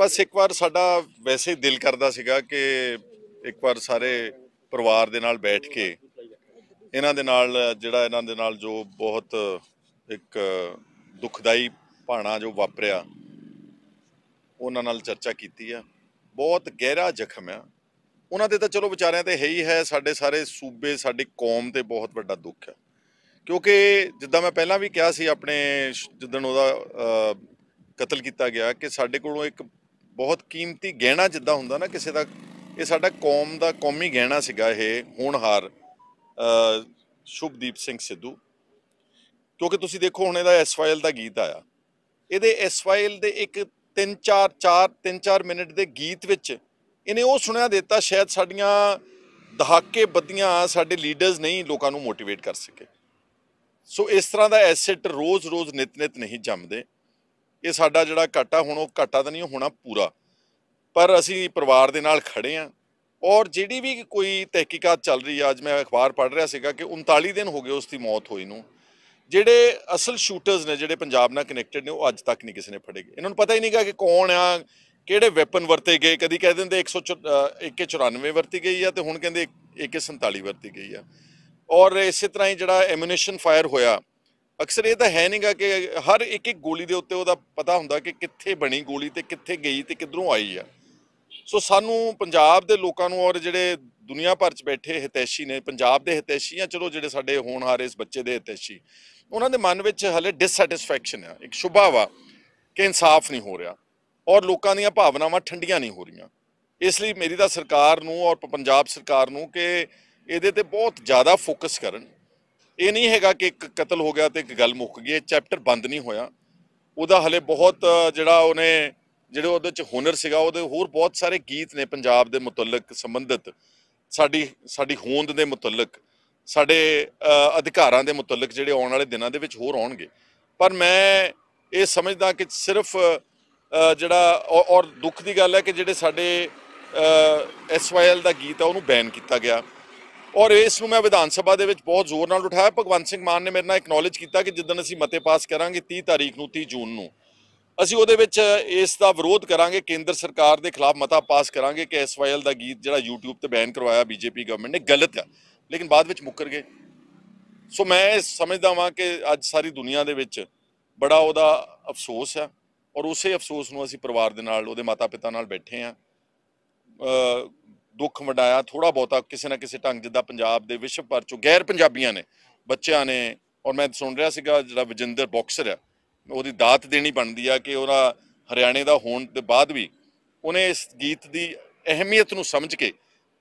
ਬਸ ਇੱਕ ਵਾਰ ਸਾਡਾ ਵੈਸੇ ਦਿਲ ਕਰਦਾ ਸੀਗਾ ਕਿ ਇੱਕ ਵਾਰ ਸਾਰੇ ਪਰਿਵਾਰ ਦੇ ਨਾਲ ਬੈਠ ਕੇ ਇਹਨਾਂ ਦੇ ਨਾਲ ਜਿਹੜਾ ਇਹਨਾਂ ਦੇ ਨਾਲ ਜੋ ਬਹੁਤ ਇੱਕ ਦੁਖਦਾਈ ਭਾਣਾ ਜੋ ਵਾਪਰਿਆ ਉਹਨਾਂ ਨਾਲ ਚਰਚਾ ਕੀਤੀ ਆ ਬਹੁਤ ਗਹਿਰਾ ਜ਼ਖਮ ਆ ਉਹਨਾਂ ਦੇ ਤਾਂ ਚਲੋ ਵਿਚਾਰਿਆਂ ਤੇ ਹੈ ਹੀ ਹੈ ਸਾਡੇ ਸਾਰੇ ਸੂਬੇ ਸਾਡੀ ਕੌਮ ਤੇ ਬਹੁਤ ਵੱਡਾ ਦੁੱਖ ਹੈ ਕਿਉਂਕਿ ਜਿੱਦਾਂ ਮੈਂ ਪਹਿਲਾਂ ਵੀ ਕਿਹਾ ਸੀ ਆਪਣੇ ਜਦੋਂ ਉਹਦਾ ਕਤਲ ਕੀਤਾ ਗਿਆ ਕਿ ਸਾਡੇ ਕੋਲੋਂ ਇੱਕ ਬਹੁਤ ਕੀਮਤੀ ਗਹਿਣਾ ਜਿੱਦਾਂ ਹੁੰਦਾ ਨਾ ਕਿਸੇ ਦਾ ਇਹ ਸਾਡਾ ਕੌਮ ਦਾ ਕੌਮੀ ਗਹਿਣਾ ਸੀਗਾ ਇਹ ਹੋਣਹਾਰ ਸ਼ੁਭਦੀਪ ਸਿੰਘ ਸਿੱਧੂ ਕਿਉਂਕਿ ਤੁਸੀਂ ਦੇਖੋ ਹੁਣ ਇਹਦਾ ਐਸਵਾਈਐਲ ਦਾ ਗੀਤ ਆਇਆ ਇਹਦੇ ਐਸਵਾਈਐਲ ਦੇ ਇੱਕ 3-4 4 3-4 ਮਿੰਟ ਦੇ ਗੀਤ ਵਿੱਚ ਇਹਨੇ ਉਹ ਸੁਣਿਆ ਦਿੱਤਾ ਸ਼ਾਇਦ ਸਾਡੀਆਂ ਦਹਾਕੇ ਬੱਦੀਆਂ ਸਾਡੇ ਲੀਡਰਸ ਨਹੀਂ ਲੋਕਾਂ ਨੂੰ ਮੋਟੀਵੇਟ ਕਰ ਸਕੇ ਸੋ ਇਸ ਤਰ੍ਹਾਂ ਦਾ ਐਸੈਟ ਰੋਜ਼-ਰੋਜ਼ ਨਿਤਨਿਤ ਨਹੀਂ ਜੰਮਦੇ ਇਹ ਸਾਡਾ ਜਿਹੜਾ ਘਾਟਾ ਹੁਣ ਉਹ ਘਾਟਾ ਤਾਂ ਨਹੀਂ ਹੋਣਾ ਪੂਰਾ ਪਰ ਅਸੀਂ ਪਰਿਵਾਰ ਦੇ ਨਾਲ ਖੜੇ ਆਂ ਔਰ ਜਿਹੜੀ ਵੀ ਕੋਈ ਤਹਿਕੀਕਾਤ ਚੱਲ ਰਹੀ ਆ ਅੱਜ ਮੈਂ ਅਖਬਾਰ ਪੜ੍ਹ ਰਿਹਾ ਸੀਗਾ ਕਿ 39 ਦਿਨ ਹੋ ਗਏ ਉਸ ਦੀ ਮੌਤ ਹੋਈ ਨੂੰ ਜਿਹੜੇ ਅਸਲ ਸ਼ੂਟਰਸ ਨੇ ਜਿਹੜੇ ਪੰਜਾਬ ਨਾਲ ਕਨੈਕਟਡ ਨੇ ਉਹ ਅੱਜ ਤੱਕ ਨਹੀਂ ਕਿਸੇ ਨੇ ਫੜੇ ਗਏ ਇਹਨਾਂ ਨੂੰ ਪਤਾ ਹੀ ਨਹੀਂਗਾ ਕਿ ਕੌਣ ਆ ਕਿਹੜੇ ਵੈਪਨ ਵਰਤੇ ਗਏ ਕਦੀ ਕਹਿ ਦਿੰਦੇ 100 194 ਵਰਤੀ ਗਈ ਆ ਤੇ ਹੁਣ ਕਹਿੰਦੇ 147 ਵਰਤੀ ਗਈ ਆ ਔਰ ਇਸੇ ਤਰ੍ਹਾਂ ਹੀ ਜਿਹੜਾ ਐਮੂਨੇਸ਼ਨ ਫਾਇਰ ਹੋਇਆ ਅਕਸਰ ਇਹ ਤਾਂ ਹੈ ਨਹੀਂਗਾ ਕਿ ਹਰ ਇੱਕ ਇੱਕ ਗੋਲੀ ਦੇ ਉੱਤੇ ਉਹਦਾ ਪਤਾ ਹੁੰਦਾ ਕਿ ਕਿੱਥੇ ਬਣੀ ਗੋਲੀ ਤੇ ਕਿੱਥੇ ਗਈ ਤੇ ਕਿੱਧਰੋਂ ਆਈ ਆ ਸੋ ਸਾਨੂੰ ਪੰਜਾਬ ਦੇ ਲੋਕਾਂ ਨੂੰ ਔਰ ਜਿਹੜੇ ਦੁਨੀਆ ਭਰ 'ਚ ਬੈਠੇ ਹਿਤੈਸ਼ੀ ਨੇ ਪੰਜਾਬ ਦੇ ਹਿਤੈਸ਼ੀ ਆ ਚਲੋ ਜਿਹੜੇ ਸਾਡੇ ਹਾਰੇ ਇਸ ਬੱਚੇ ਦੇ ਹਿਤੈਸ਼ੀ ਉਹਨਾਂ ਦੇ ਮਨ ਵਿੱਚ ਹਲੇ ਡਿਸਸੈਟੀਸਫੈਕਸ਼ਨ ਆ ਇੱਕ ਸ਼ੁਭਾ ਵਾ ਕਿ ਇਨਸਾਫ ਨਹੀਂ ਹੋ ਰਿਹਾ ਔਰ ਲੋਕਾਂ ਦੀਆਂ ਭਾਵਨਾਵਾਂ ਠੰਡੀਆਂ ਨਹੀਂ ਹੋ ਰਹੀਆਂ ਇਸ ਲਈ ਮੇਰੀ ਤਾਂ ਸਰਕਾਰ ਨੂੰ ਔਰ ਪੰਜਾਬ ਸਰਕਾਰ ਨੂੰ ਕਿ ਇਹਦੇ ਤੇ ਬਹੁਤ ਜ਼ਿਆਦਾ ਫੋਕਸ ਕਰਨ ਇਹ ਨਹੀਂ ਹੈਗਾ ਕਿ ਇੱਕ ਕਤਲ ਹੋ ਗਿਆ ਤੇ ਇੱਕ ਗੱਲ ਮੁੱਕ ਗਈ ਇਹ ਚੈਪਟਰ ਬੰਦ ਨਹੀਂ ਹੋਇਆ ਉਹਦਾ ਹਲੇ ਬਹੁਤ ਜਿਹੜਾ ਉਹਨੇ ਜਿਹੜੇ ਉਹਦੇ ਚ ਹੁਨਰ ਸੀਗਾ ਉਹਦੇ ਹੋਰ ਬਹੁਤ ਸਾਰੇ ਗੀਤ ਨੇ ਪੰਜਾਬ ਦੇ ਮੁਤਲਕ ਸੰਬੰਧਿਤ ਸਾਡੀ ਸਾਡੀ ਹੋਂਦ ਦੇ ਮੁਤਲਕ ਸਾਡੇ ਅਧਿਕਾਰਾਂ ਦੇ ਮੁਤਲਕ ਜਿਹੜੇ ਆਉਣ ਵਾਲੇ ਦਿਨਾਂ ਦੇ ਵਿੱਚ ਹੋਰ ਆਉਣਗੇ ਪਰ ਮੈਂ ਇਹ ਸਮਝਦਾ ਕਿ ਸਿਰਫ ਜਿਹੜਾ ਔਰ ਦੁੱਖ ਦੀ ਗੱਲ ਹੈ ਕਿ ਜਿਹੜੇ ਸਾਡੇ ਐਸਵਾਈਐਲ ਦਾ ਗੀਤ ਹੈ ਉਹਨੂੰ ਬੈਨ ਕੀਤਾ ਗਿਆ ਔਰ ਇਸ ਨੂੰ ਮੈਂ ਵਿਧਾਨ ਸਭਾ ਦੇ ਵਿੱਚ ਬਹੁਤ ਜ਼ੋਰ ਨਾਲ ਉਠਾਇਆ ਭਗਵੰਤ ਸਿੰਘ ਮਾਨ ਨੇ ਮੇਰੇ ਨਾਲ ਐਕਨੋਲਜ ਕੀਤਾ ਕਿ ਜਿੱਦਣ ਅਸੀਂ ਮਤੇ ਪਾਸ ਕਰਾਂਗੇ 30 ਤਾਰੀਖ ਨੂੰ 30 ਜੂਨ ਨੂੰ ਅਸੀਂ ਉਹਦੇ ਵਿੱਚ ਇਸ ਦਾ ਵਿਰੋਧ ਕਰਾਂਗੇ ਕੇਂਦਰ ਸਰਕਾਰ ਦੇ ਖਿਲਾਫ ਮਤਾ ਪਾਸ ਕਰਾਂਗੇ ਕਿ ਐਸਵਾਈਐਲ ਦਾ ਗੀਤ ਜਿਹੜਾ YouTube ਤੇ ਬੈਨ ਕਰਵਾਇਆ ਬੀਜੇਪੀ ਗਵਰਨਮੈਂਟ ਨੇ ਗਲਤ ਹੈ ਲੇਕਿਨ ਬਾਅਦ ਵਿੱਚ ਮੁੱਕਰ ਗਏ ਸੋ ਮੈਂ ਸਮਝਦਾ ਹਾਂ ਕਿ ਅੱਜ ਸਾਰੀ ਦੁਨੀਆ ਦੇ ਵਿੱਚ ਬੜਾ ਉਹਦਾ ਅਫਸੋਸ ਹੈ ਔਰ ਉਸੇ ਅਫਸੋਸ ਨੂੰ ਅਸੀਂ ਪਰਿਵਾਰ ਦੇ ਨਾਲ ਉਹਦੇ ਮਾਤਾ-ਪਿਤਾ ਨਾਲ ਬੈਠੇ ਆ ਦੁੱਖ ਵਡਾਇਆ ਥੋੜਾ ਬਹੁਤਾ ਕਿਸੇ ਨਾ ਕਿਸੇ ਢੰਗ ਜਿੱਦਾਂ ਪੰਜਾਬ ਦੇ ਵਿਸ਼ਵ ਭਰ ਚੋਂ ਗੈਰ ਪੰਜਾਬੀਆਂ ਨੇ ਬੱਚਿਆਂ ਨੇ ਔਰ ਮੈਂ ਸੁਣ ਰਿਹਾ ਸੀਗਾ ਜਿਹੜਾ ਵਿਜਿੰਦਰ ਬਾਕਸਰ ਹੈ ਉਹਦੀ ਦਾਤ ਦੇਣੀ ਬਣਦੀ ਆ ਕਿ ਉਹਦਾ ਹਰਿਆਣੇ ਦਾ ਹੋਣ ਦੇ ਬਾਅਦ ਵੀ ਉਹਨੇ ਇਸ ਗੀਤ ਦੀ ਅਹਿਮੀਅਤ ਨੂੰ ਸਮਝ ਕੇ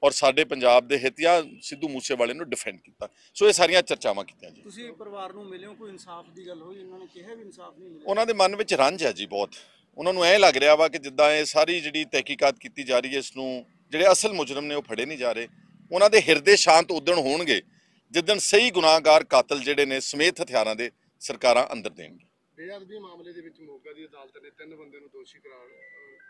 ਔਰ ਸਾਡੇ ਪੰਜਾਬ ਦੇ ਹਿੱਤਿਆ ਸਿੱਧੂ ਮੂਸੇਵਾਲੇ ਨੂੰ ਡਿਫੈਂਡ ਕੀਤਾ ਸੋ ਇਹ ਸਾਰੀਆਂ ਚਰਚਾਵਾਂ ਕੀਤੀਆਂ ਜੀ ਤੁਸੀਂ ਪਰਿਵਾਰ ਨੂੰ ਮਿਲਿਓ ਕੋਈ ਇਨਸਾਫ ਦੀ ਗੱਲ ਹੋਈ ਉਹਨਾਂ ਨੇ ਕਿਹਾ ਵੀ ਇਨਸਾਫ ਨਹੀਂ ਮਿਲਿਆ ਉਹਨਾਂ ਦੇ ਮਨ ਵਿੱਚ ਰੰਜ ਹੈ ਜੀ ਬਹੁਤ ਉਹਨਾਂ ਨੂੰ ਐ ਲੱਗ ਰਿਹਾ ਵਾ ਕਿ ਜਿੱਦਾਂ ਇਹ ਸਾਰੀ ਜਿਹੜੀ ਤਹਿਕੀਕਾਤ ਕੀਤੀ ਜਾ ਰਹੀ ਹੈ ਇਸ ਨੂੰ ਜਿਹੜੇ ਅਸਲ ਮੁਜਰਮ ਨੇ ਉਹ ਫੜੇ ਨਹੀਂ ਜਾ ਰਹੇ ਉਹਨਾਂ ਦੇ ਹਿਰਦੇ ਸ਼ਾਂਤ ਉਦਣ ਹੋਣਗੇ ਜਿੱਦਣ ਸਹੀ ਗੁਨਾਹਗਾਰ ਕਾਤਲ ਜਿਹੜੇ ਨੇ ਸਮੇਤ ਹਥਿਆਰਾਂ ਦੇ ਸਰਕਾਰਾਂ ਅੰਦਰ ਦੇਣਗੇ ਬੇਅਦਬੀ ਮਾਮਲੇ ਦੇ ਵਿੱਚ ਮੋਗਾ ਦੀ ਅਦਾਲਤ ਨੇ ਤਿੰਨ ਬੰਦੇ ਨੂੰ ਦੋਸ਼ੀ ਕਰਾਰ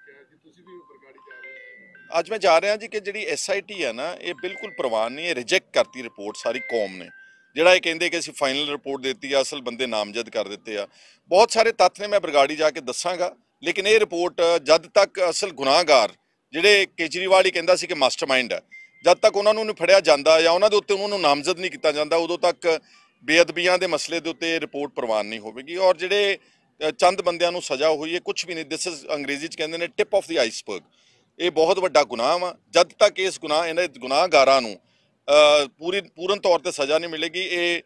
ਕਿਹਾ ਕਿ ਤੁਸੀਂ ਵੀ ਬਰਗਾੜੀ ਜਾ ਰਹੇ ਹੋ ਅੱਜ ਮੈਂ ਜਾ ਰਿਹਾ ਜੀ ਕਿ ਜਿਹੜੀ ਐਸਆਈਟੀ ਹੈ ਨਾ ਇਹ ਬਿਲਕੁਲ ਪ੍ਰਵਾਨ ਨਹੀਂ ਹੈ ਰਿਜੈਕਟ ਕਰਤੀ ਰਿਪੋਰਟ ਸਾਰੀ ਕੌਮ ਨੇ ਜਿਹੜਾ ਇਹ ਕਹਿੰਦੇ ਕਿ ਅਸੀਂ ਫਾਈਨਲ ਰਿਪੋਰਟ ਦਿੱਤੀ ਆ ਅਸਲ ਬੰਦੇ ਨਾਮਜ਼ਦ ਕਰ ਦਿੱਤੇ ਆ ਬਹੁਤ ਸਾਰੇ ਤੱਥ ਨੇ ਮੈਂ ਬਰਗਾੜੀ ਜਾ ਕੇ ਦੱਸਾਂਗਾ ਲੇਕਿਨ ਇਹ ਰਿਪੋਰਟ ਜਦ ਤੱਕ ਅਸਲ ਗੁਨਾਹਗਾਰ ਜਿਹੜੇ ਕੇਜਰੀਵਾਲ ਹੀ ਕਹਿੰਦਾ ਸੀ ਕਿ ਮਾਸਟਰਮਾਈਂਡ ਹੈ ਜਦ ਤੱਕ ਉਹਨਾਂ ਨੂੰ ਫੜਿਆ ਜਾਂਦਾ ਜਾਂ ਉਹਨਾਂ ਦੇ ਉੱਤੇ ਉਹਨਾਂ ਨੂੰ ਨਾਮਜ਼ਦ ਨਹੀਂ ਕੀਤਾ ਜਾਂਦਾ ਉਦੋਂ ਤੱਕ ਬੇਅਦਬੀਆਂ ਦੇ ਮਸਲੇ ਦੇ ਉੱਤੇ ਰਿਪੋਰਟ ਪ੍ਰਵਾਨ ਨਹੀਂ ਹੋਵੇਗੀ ਔਰ ਜਿਹੜੇ ਚੰਦ ਬੰਦਿਆਂ ਨੂੰ ਸਜ਼ਾ ਹੋਈ ਹੈ ਕੁਝ ਵੀ ਨਹੀਂ ਦਿਸ ਇਜ਼ ਅੰਗਰੇਜ਼ੀ ਚ ਕਹਿੰਦੇ ਨੇ ਟਿਪ ਆਫ ਦੀ ਆਈਸਬਰਗ ਇਹ ਬਹੁਤ ਵੱਡਾ ਗੁਨਾਹ ਆ ਜਦ ਤੱਕ ਇਸ ਗੁਨਾਹ ਇਹਨਾਂ ਗੁਨਾਹਗਾਰਾਂ ਨੂੰ ਪੂਰੀ ਪੂਰਨ ਤੌਰ ਤੇ ਸਜ਼ਾ ਨਹੀਂ ਮਿਲੇਗੀ ਇਹ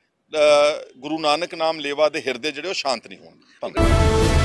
ਗੁਰੂ ਨਾਨਕ ਨਾਮ ਲੇਵਾ ਦੇ ਹਿਰਦੇ ਜਿਹੜੇ ਉਹ ਸ਼ਾਂਤ ਨਹੀਂ ਹੋਣਗੇ